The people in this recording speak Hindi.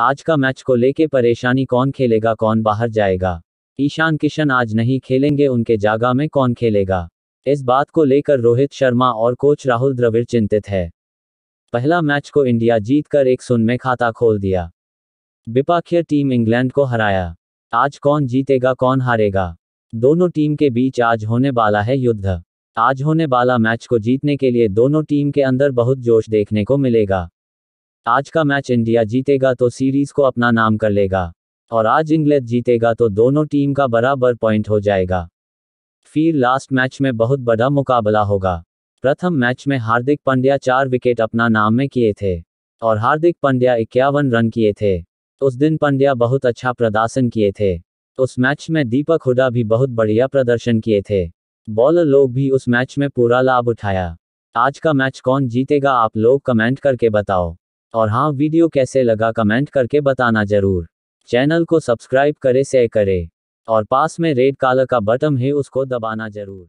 आज का मैच को लेके परेशानी कौन खेलेगा कौन बाहर जाएगा ईशान किशन आज नहीं खेलेंगे उनके जागा में कौन खेलेगा इस बात को लेकर रोहित शर्मा और कोच राहुल द्रविड़ चिंतित है पहला मैच को इंडिया जीतकर एक सुन में खाता खोल दिया विपाखीय टीम इंग्लैंड को हराया आज कौन जीतेगा कौन हारेगा दोनों टीम के बीच आज होने वाला है युद्ध आज होने वाला मैच को जीतने के लिए दोनों टीम के अंदर बहुत जोश देखने को मिलेगा आज का मैच इंडिया जीतेगा तो सीरीज को अपना नाम कर लेगा और आज इंग्लैंड जीतेगा तो दोनों टीम का बराबर पॉइंट हो जाएगा फिर लास्ट मैच में बहुत बड़ा मुकाबला होगा प्रथम मैच में हार्दिक पंड्या चार विकेट अपना नाम में किए थे और हार्दिक पंड्या इक्यावन रन किए थे उस दिन पंड्या बहुत अच्छा प्रदर्शन किए थे उस मैच में दीपक हुडा भी बहुत बढ़िया प्रदर्शन किए थे बॉलर लोग भी उस मैच में पूरा लाभ उठाया आज का मैच कौन जीतेगा आप लोग कमेंट करके बताओ और हाँ वीडियो कैसे लगा कमेंट करके बताना जरूर चैनल को सब्सक्राइब करे शेयर करे और पास में रेड कलर का बटन है उसको दबाना जरूर